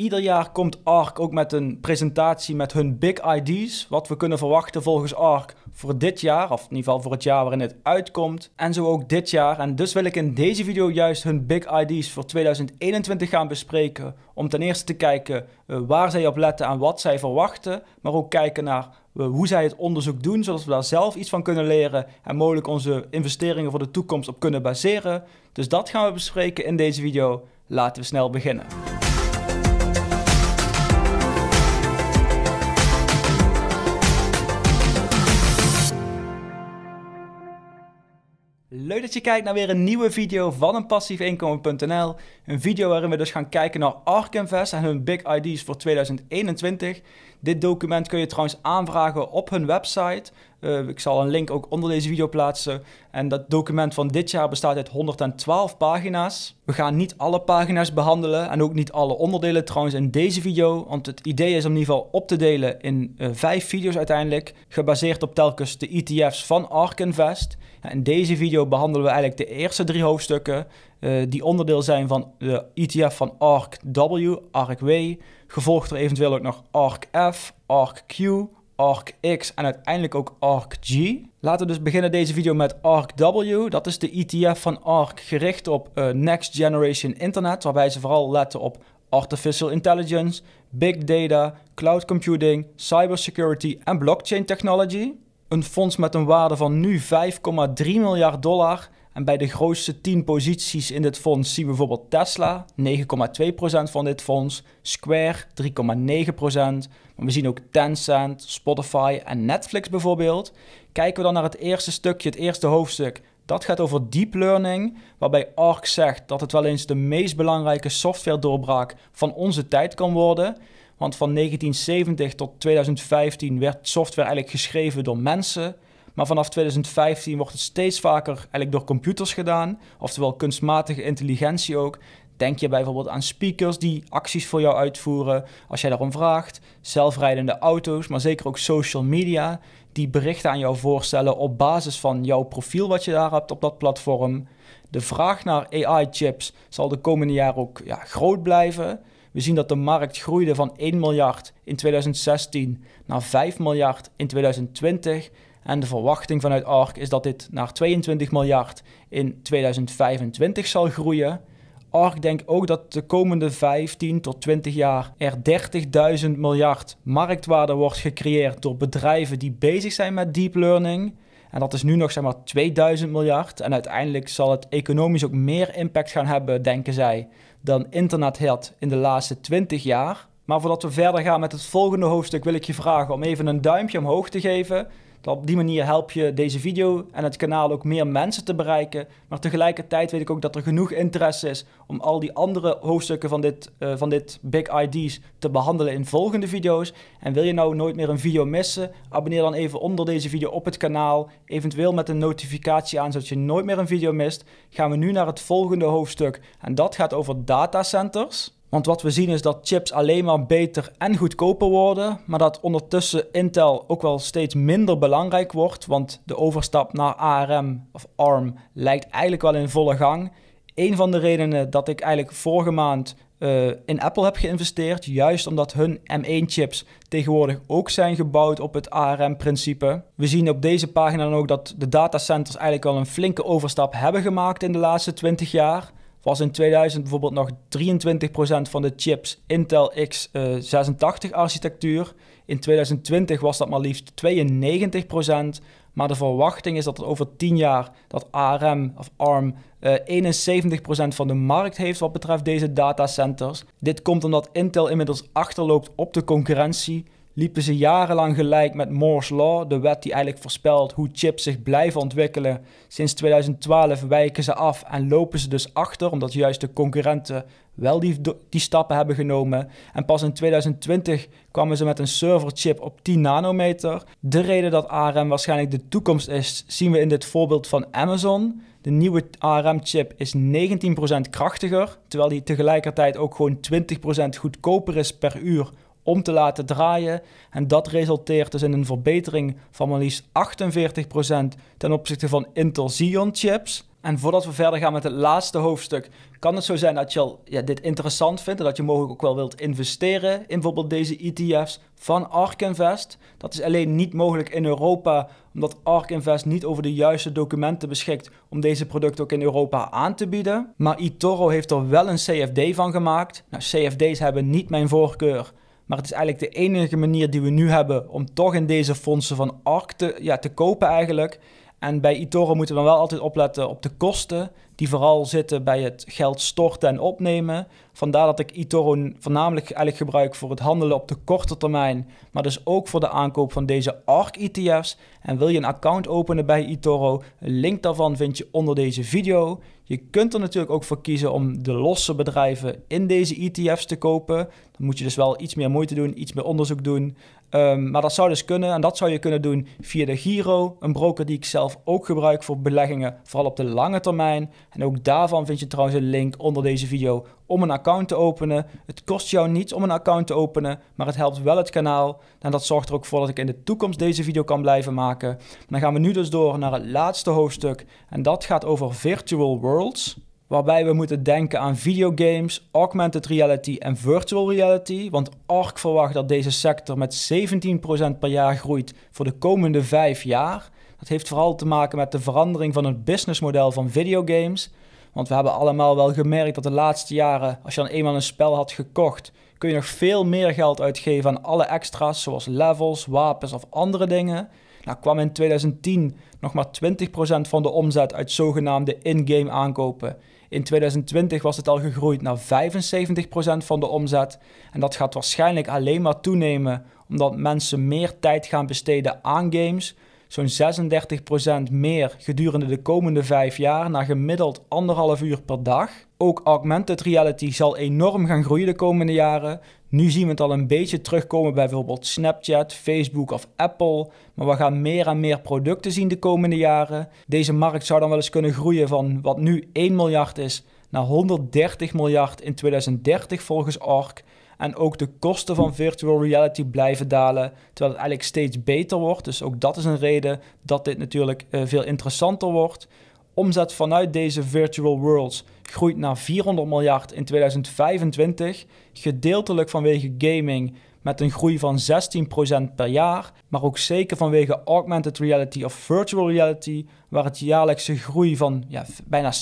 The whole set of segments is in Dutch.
Ieder jaar komt Ark ook met een presentatie met hun big ID's. Wat we kunnen verwachten volgens Ark voor dit jaar, of in ieder geval voor het jaar waarin het uitkomt. En zo ook dit jaar. En dus wil ik in deze video juist hun big ID's voor 2021 gaan bespreken. Om ten eerste te kijken eh, waar zij op letten en wat zij verwachten. Maar ook kijken naar eh, hoe zij het onderzoek doen, zodat we daar zelf iets van kunnen leren en mogelijk onze investeringen voor de toekomst op kunnen baseren. Dus dat gaan we bespreken in deze video. Laten we snel beginnen. Leuk dat je kijkt naar weer een nieuwe video van een passiefinkomen.nl. Een video waarin we dus gaan kijken naar ARK Invest en hun big ID's voor 2021. Dit document kun je trouwens aanvragen op hun website. Eh, ik zal een link ook onder deze video plaatsen. En dat document van dit jaar bestaat uit 112 pagina's. We gaan niet alle pagina's behandelen en ook niet alle onderdelen trouwens in deze video. Want het idee is om in ieder geval op te delen in eh, vijf video's uiteindelijk. Gebaseerd op telkens de ETF's van ARK Invest. in deze video behandelen we eigenlijk de eerste drie hoofdstukken. Eh, die onderdeel zijn van de ETF van ARKW, w gevolgd door eventueel ook nog ARC-F, ARKX q x en uiteindelijk ook ARC-G. Laten we dus beginnen deze video met ARKW. w Dat is de ETF van Ark gericht op eh, Next Generation Internet, waarbij ze vooral letten op artificial intelligence, big data, cloud computing, cybersecurity en blockchain technology. Een fonds met een waarde van nu 5,3 miljard dollar en bij de grootste 10 posities in dit fonds zien we bijvoorbeeld Tesla, 9,2% van dit fonds, Square, 3,9%. Maar we zien ook Tencent, Spotify en Netflix bijvoorbeeld. Kijken we dan naar het eerste stukje, het eerste hoofdstuk. Dat gaat over deep learning, waarbij ARC zegt dat het wel eens de meest belangrijke software doorbraak van onze tijd kan worden. Want van 1970 tot 2015 werd software eigenlijk geschreven door mensen. Maar vanaf 2015 wordt het steeds vaker eigenlijk door computers gedaan, oftewel kunstmatige intelligentie ook. Denk je bijvoorbeeld aan speakers die acties voor jou uitvoeren als jij daarom vraagt, zelfrijdende auto's, maar zeker ook social media die berichten aan jou voorstellen op basis van jouw profiel wat je daar hebt op dat platform. De vraag naar AI-chips zal de komende jaren ook ja, groot blijven. We zien dat de markt groeide van 1 miljard in 2016 naar 5 miljard in 2020. En de verwachting vanuit ARC is dat dit naar 22 miljard in 2025 zal groeien. ARC denkt ook dat de komende 15 tot 20 jaar er 30.000 miljard marktwaarde wordt gecreëerd door bedrijven die bezig zijn met deep learning. En dat is nu nog zeg maar 2000 miljard. En uiteindelijk zal het economisch ook meer impact gaan hebben, denken zij, dan internet had in de laatste 20 jaar. Maar voordat we verder gaan met het volgende hoofdstuk, wil ik je vragen om even een duimpje omhoog te geven op die manier help je deze video en het kanaal ook meer mensen te bereiken. Maar tegelijkertijd weet ik ook dat er genoeg interesse is om al die andere hoofdstukken van dit, eh, van dit Big ID's te behandelen in volgende video's. En wil je nou nooit meer een video missen, abonneer dan even onder deze video op het kanaal. Eventueel met een notificatie aan zodat je nooit meer een video mist. Gaan we nu naar het volgende hoofdstuk en dat gaat over datacenters. Want wat we zien is dat chips alleen maar beter en goedkoper worden, maar dat ondertussen Intel ook wel steeds minder belangrijk wordt, want de overstap naar ARM of ARM lijkt eigenlijk wel in volle gang. Een van de redenen dat ik eigenlijk vorige maand eh, in Apple heb geïnvesteerd, juist omdat hun M1-chips tegenwoordig ook zijn gebouwd op het ARM-principe. We zien op deze pagina dan ook dat de datacenters eigenlijk wel een flinke overstap hebben gemaakt in de laatste 20 jaar was in 2000 bijvoorbeeld nog 23% van de chips Intel x86 eh, architectuur. In 2020 was dat maar liefst 92%. Maar de verwachting is dat over 10 jaar dat ARM of ARM 71% eh, van de markt heeft wat betreft deze datacenters. Dit komt omdat Intel inmiddels achterloopt op de concurrentie liepen ze jarenlang gelijk met Moore's Law, de wet die eigenlijk voorspelt hoe chips zich blijven ontwikkelen. Sinds 2012 wijken ze af en lopen ze dus achter, omdat juist de concurrenten wel die, die stappen hebben genomen. En pas in 2020 kwamen ze met een serverchip op 10 nanometer. De reden dat ARM waarschijnlijk de toekomst is, zien we in dit voorbeeld van Amazon. De nieuwe ARM-chip is 19% krachtiger, terwijl die tegelijkertijd ook gewoon 20% goedkoper is per uur om te laten draaien. En dat resulteert dus in een verbetering van maar liefst 48% ten opzichte van Intel Xeon chips. En voordat we verder gaan met het laatste hoofdstuk, kan het zo zijn dat je al, ja, dit interessant vindt en dat je mogelijk ook wel wilt investeren in bijvoorbeeld deze ETF's van ARK Invest. Dat is alleen niet mogelijk in Europa, omdat ARK Invest niet over de juiste documenten beschikt om deze producten ook in Europa aan te bieden. Maar eToro heeft er wel een CFD van gemaakt. Nou, CFD's hebben niet mijn voorkeur. Maar het is eigenlijk de enige manier die we nu hebben om toch in deze fondsen van ARK ja, te kopen eigenlijk. En bij Itoro moeten we dan wel altijd opletten op de kosten, die vooral zitten bij het geld storten en opnemen. Vandaar dat ik Itoro voornamelijk eigenlijk gebruik voor het handelen op de korte termijn, maar dus ook voor de aankoop van deze arc etfs En wil je een account openen bij Itoro? een link daarvan vind je onder deze video. Je kunt er natuurlijk ook voor kiezen om de losse bedrijven in deze ETF's te kopen. Dan moet je dus wel iets meer moeite doen, iets meer onderzoek doen. Ehm, maar dat zou dus kunnen en dat zou je kunnen doen via de Giro, een broker die ik zelf ook gebruik voor beleggingen, vooral op de lange termijn. En ook daarvan vind je trouwens een link onder deze video om een account te openen. Het kost jou niets om een account te openen, maar het helpt wel het kanaal. En dat zorgt er ook voor dat ik in de toekomst deze video kan blijven maken. dan gaan we nu dus door naar het laatste hoofdstuk en dat gaat over virtual worlds waarbij we moeten denken aan videogames, augmented reality en virtual reality. Want ARC verwacht dat deze sector met 17% per jaar groeit voor de komende vijf jaar. Dat heeft vooral te maken met de verandering van het businessmodel van videogames. Want we hebben allemaal wel gemerkt dat de laatste jaren, als je dan eenmaal een spel had gekocht, kun je nog veel meer geld uitgeven aan alle extra's, zoals levels, wapens of andere dingen. Nou kwam in 2010 nog maar 20% van de omzet uit zogenaamde in-game aankopen. In 2020 was het al gegroeid naar 75% van de omzet. En dat gaat waarschijnlijk alleen maar toenemen omdat mensen meer tijd gaan besteden aan games, zo'n 36% meer gedurende de komende vijf jaar naar gemiddeld anderhalf uur per dag. Ook augmented reality zal enorm gaan groeien de komende jaren. Nu zien we het al een beetje terugkomen bij bijvoorbeeld Snapchat, Facebook of Apple. Maar we gaan meer en meer producten zien de komende jaren. Deze markt zou dan wel eens kunnen groeien van wat nu 1 miljard is naar 130 miljard in 2030 volgens ARC. En ook de kosten van virtual reality blijven dalen, terwijl het eigenlijk steeds beter wordt. Dus ook dat is een reden dat dit natuurlijk eh, veel interessanter wordt. Omzet vanuit deze virtual worlds groeit naar 400 miljard in 2025, gedeeltelijk vanwege gaming met een groei van 16% per jaar, maar ook zeker vanwege augmented reality of virtual reality, waar het jaarlijkse groei van ja, bijna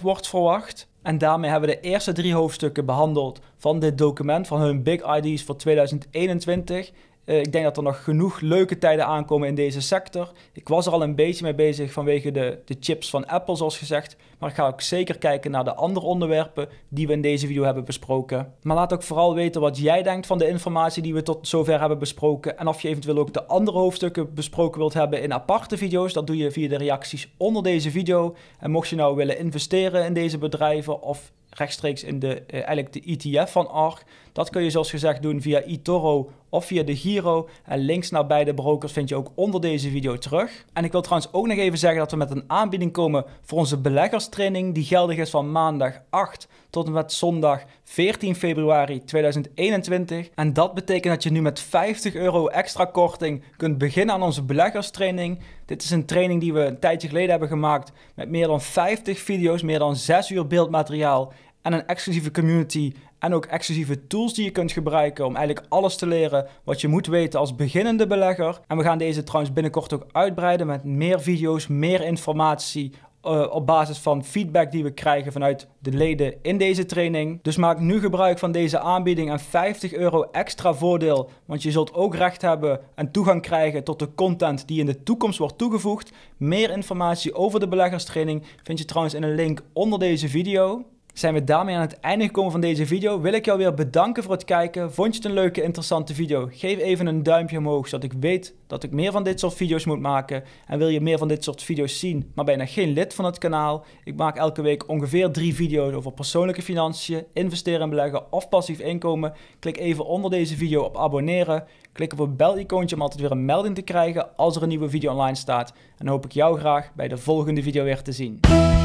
60% wordt verwacht. En daarmee hebben we de eerste drie hoofdstukken behandeld van dit document van hun Big ID's voor 2021. Eh, ik denk dat er nog genoeg leuke tijden aankomen in deze sector. Ik was er al een beetje mee bezig vanwege de, de chips van Apple, zoals gezegd. Maar ik ga ook zeker kijken naar de andere onderwerpen die we in deze video hebben besproken. Maar laat ook vooral weten wat jij denkt van de informatie die we tot zover hebben besproken. En of je eventueel ook de andere hoofdstukken besproken wilt hebben in aparte video's. Dat doe je via de reacties onder deze video. En mocht je nou willen investeren in deze bedrijven of rechtstreeks in de, eh, eigenlijk de ETF van Ark. Dat kun je zoals gezegd doen via eToro of via de Giro. En links naar beide brokers vind je ook onder deze video terug. En ik wil trouwens ook nog even zeggen dat we met een aanbieding komen voor onze beleggerstraining die geldig is van maandag 8 tot en met zondag 14 februari 2021. En dat betekent dat je nu met 50 euro extra korting kunt beginnen aan onze beleggerstraining. Dit is een training die we een tijdje geleden hebben gemaakt met meer dan 50 video's, meer dan 6 uur beeldmateriaal en een exclusieve community en ook exclusieve tools die je kunt gebruiken om eigenlijk alles te leren wat je moet weten als beginnende belegger. En we gaan deze trouwens binnenkort ook uitbreiden met meer video's, meer informatie eh, op basis van feedback die we krijgen vanuit de leden in deze training. Dus maak nu gebruik van deze aanbieding en 50 euro extra voordeel, want je zult ook recht hebben en toegang krijgen tot de content die in de toekomst wordt toegevoegd. Meer informatie over de beleggerstraining vind je trouwens in een link onder deze video zijn we daarmee aan het einde gekomen van deze video. Wil ik jou weer bedanken voor het kijken. Vond je het een leuke, interessante video? Geef even een duimpje omhoog, zodat ik weet dat ik meer van dit soort video's moet maken. En wil je meer van dit soort video's zien, maar bijna geen lid van het kanaal? Ik maak elke week ongeveer drie video's over persoonlijke financiën, investeren en beleggen of passief inkomen. Klik even onder deze video op abonneren. Klik op het bel-icoontje om altijd weer een melding te krijgen als er een nieuwe video online staat. En dan hoop ik jou graag bij de volgende video weer te zien.